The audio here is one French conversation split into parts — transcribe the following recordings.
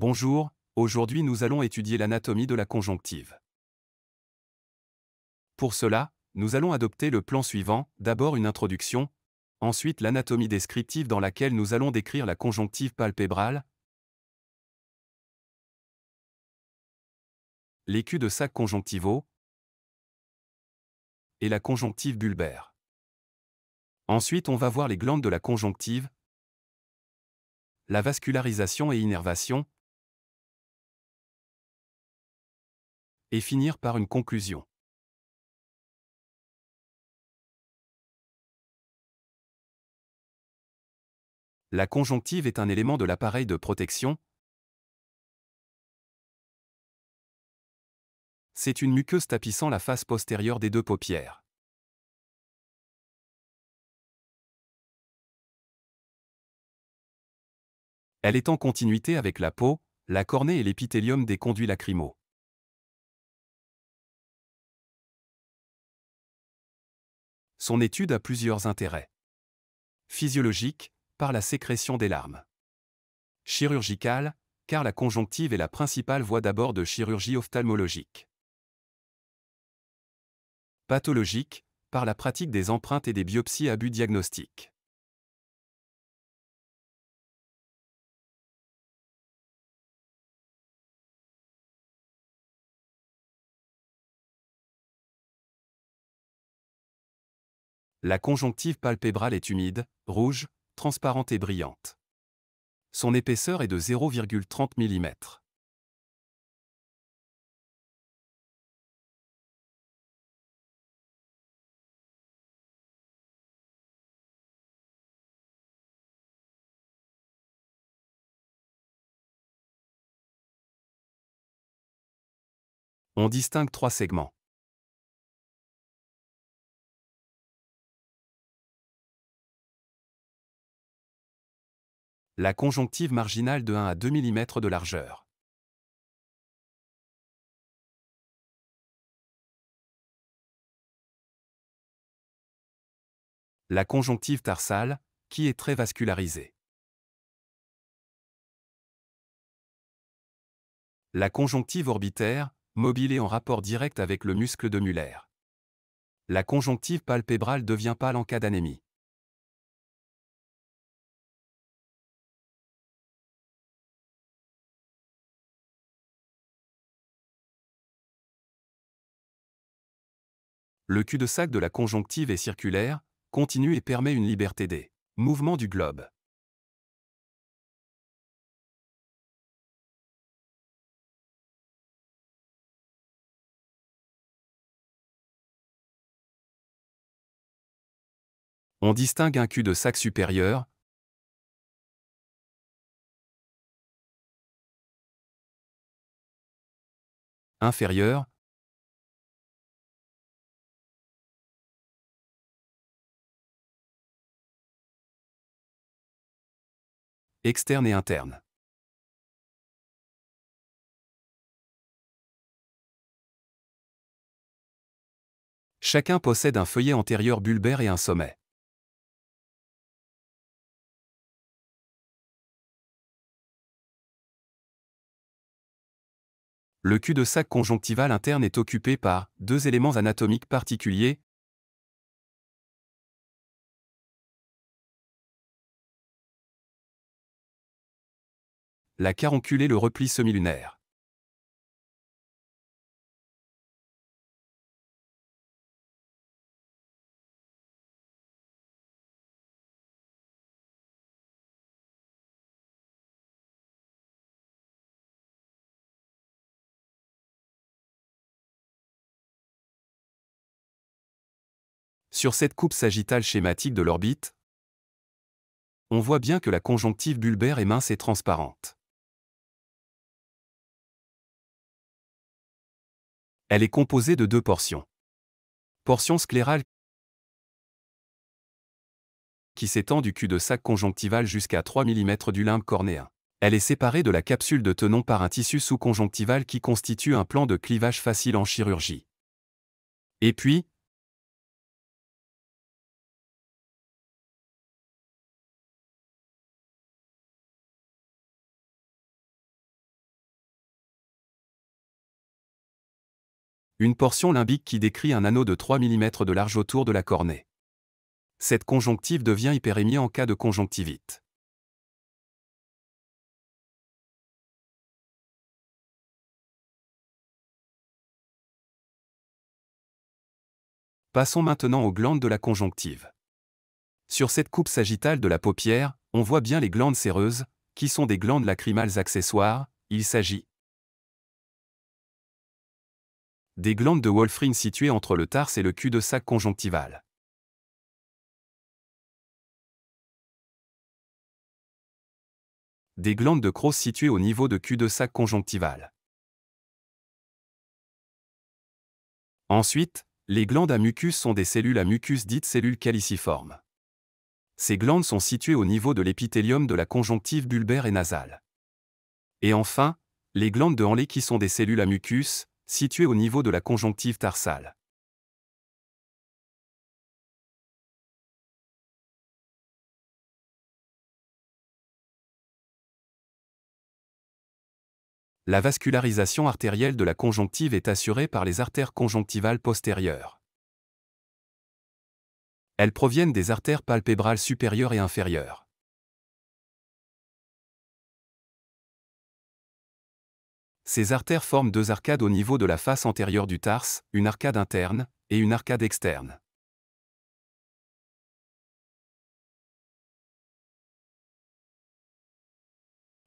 Bonjour, aujourd'hui nous allons étudier l'anatomie de la conjonctive. Pour cela, nous allons adopter le plan suivant, d'abord une introduction, ensuite l'anatomie descriptive dans laquelle nous allons décrire la conjonctive palpébrale, l'écu de sac conjonctivo et la conjonctive bulbaire. Ensuite, on va voir les glandes de la conjonctive, la vascularisation et innervation, et finir par une conclusion. La conjonctive est un élément de l'appareil de protection. C'est une muqueuse tapissant la face postérieure des deux paupières. Elle est en continuité avec la peau, la cornée et l'épithélium des conduits lacrymaux. Son étude a plusieurs intérêts. Physiologique, par la sécrétion des larmes. Chirurgicale, car la conjonctive est la principale voie d'abord de chirurgie ophtalmologique. Pathologique, par la pratique des empreintes et des biopsies à but diagnostique. La conjonctive palpébrale est humide, rouge, transparente et brillante. Son épaisseur est de 0,30 mm. On distingue trois segments. la conjonctive marginale de 1 à 2 mm de largeur. La conjonctive tarsale, qui est très vascularisée. La conjonctive orbitaire, mobile et en rapport direct avec le muscle de Muller. La conjonctive palpébrale devient pâle en cas d'anémie. le cul-de-sac de la conjonctive est circulaire, continue et permet une liberté des mouvements du globe. On distingue un cul-de-sac supérieur, inférieur, externe et interne. Chacun possède un feuillet antérieur bulbaire et un sommet. Le cul-de-sac conjonctival interne est occupé par deux éléments anatomiques particuliers, la caronculée le repli semi-lunaire. Sur cette coupe sagittale schématique de l'orbite, on voit bien que la conjonctive bulbaire est mince et transparente. Elle est composée de deux portions. Portion sclérale qui s'étend du cul-de-sac conjonctival jusqu'à 3 mm du limbe cornéen. Elle est séparée de la capsule de tenon par un tissu sous-conjonctival qui constitue un plan de clivage facile en chirurgie. Et puis, une portion limbique qui décrit un anneau de 3 mm de large autour de la cornée. Cette conjonctive devient hyperémie en cas de conjonctivite. Passons maintenant aux glandes de la conjonctive. Sur cette coupe sagittale de la paupière, on voit bien les glandes séreuses, qui sont des glandes lacrymales accessoires, il s'agit des glandes de Wolfring situées entre le tarse et le cul-de-sac conjonctival. Des glandes de Croce situées au niveau de cul-de-sac conjonctival. Ensuite, les glandes à mucus sont des cellules à mucus dites cellules caliciformes. Ces glandes sont situées au niveau de l'épithélium de la conjonctive bulbaire et nasale. Et enfin, les glandes de henley qui sont des cellules à mucus, située au niveau de la conjonctive tarsale. La vascularisation artérielle de la conjonctive est assurée par les artères conjonctivales postérieures. Elles proviennent des artères palpébrales supérieures et inférieures. Ces artères forment deux arcades au niveau de la face antérieure du tarse, une arcade interne et une arcade externe.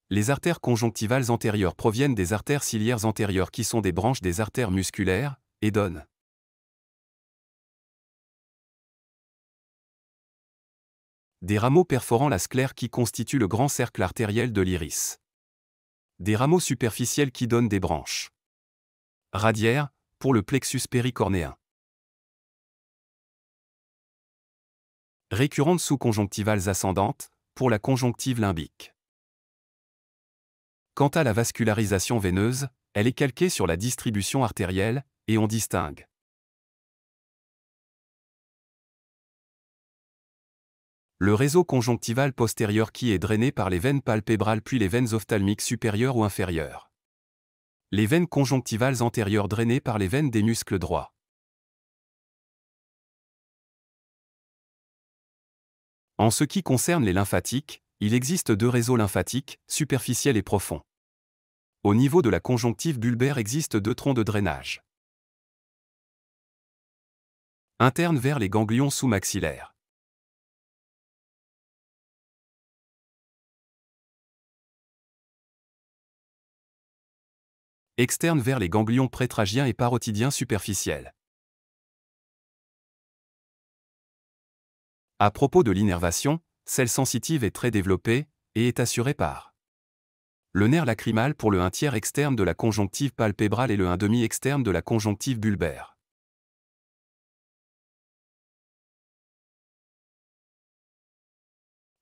Les artères conjonctivales antérieures proviennent des artères ciliaires antérieures qui sont des branches des artères musculaires, et donnent. Des rameaux perforant la sclère qui constitue le grand cercle artériel de l'iris des rameaux superficiels qui donnent des branches. Radiaire, pour le plexus péricornéen. Récurrentes sous-conjonctivales ascendantes, pour la conjonctive limbique. Quant à la vascularisation veineuse, elle est calquée sur la distribution artérielle, et on distingue le réseau conjonctival postérieur qui est drainé par les veines palpébrales puis les veines ophtalmiques supérieures ou inférieures. Les veines conjonctivales antérieures drainées par les veines des muscles droits. En ce qui concerne les lymphatiques, il existe deux réseaux lymphatiques, superficiels et profonds. Au niveau de la conjonctive bulbaire existent deux troncs de drainage. Interne vers les ganglions sous-maxillaires. externe vers les ganglions prétragiens et parotidiens superficiels. À propos de l'innervation, celle sensitive est très développée et est assurée par le nerf lacrymal pour le 1 tiers externe de la conjonctive palpébrale et le 1 demi externe de la conjonctive bulbaire.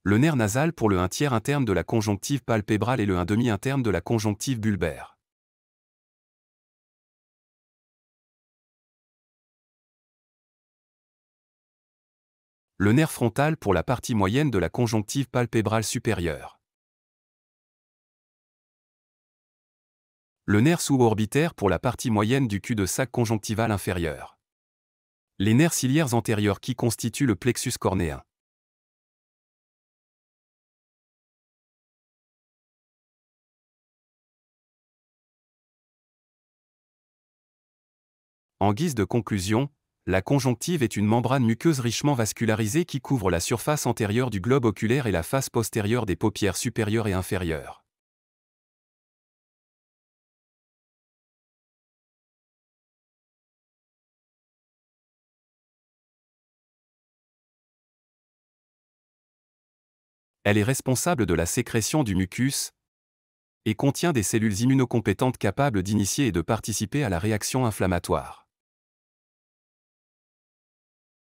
Le nerf nasal pour le 1 tiers interne de la conjonctive palpébrale et le 1 demi interne de la conjonctive bulbaire. le nerf frontal pour la partie moyenne de la conjonctive palpébrale supérieure. Le nerf sous-orbitaire pour la partie moyenne du cul-de-sac conjonctival inférieur. Les nerfs ciliaires antérieurs qui constituent le plexus cornéen. En guise de conclusion, la conjonctive est une membrane muqueuse richement vascularisée qui couvre la surface antérieure du globe oculaire et la face postérieure des paupières supérieures et inférieures. Elle est responsable de la sécrétion du mucus et contient des cellules immunocompétentes capables d'initier et de participer à la réaction inflammatoire.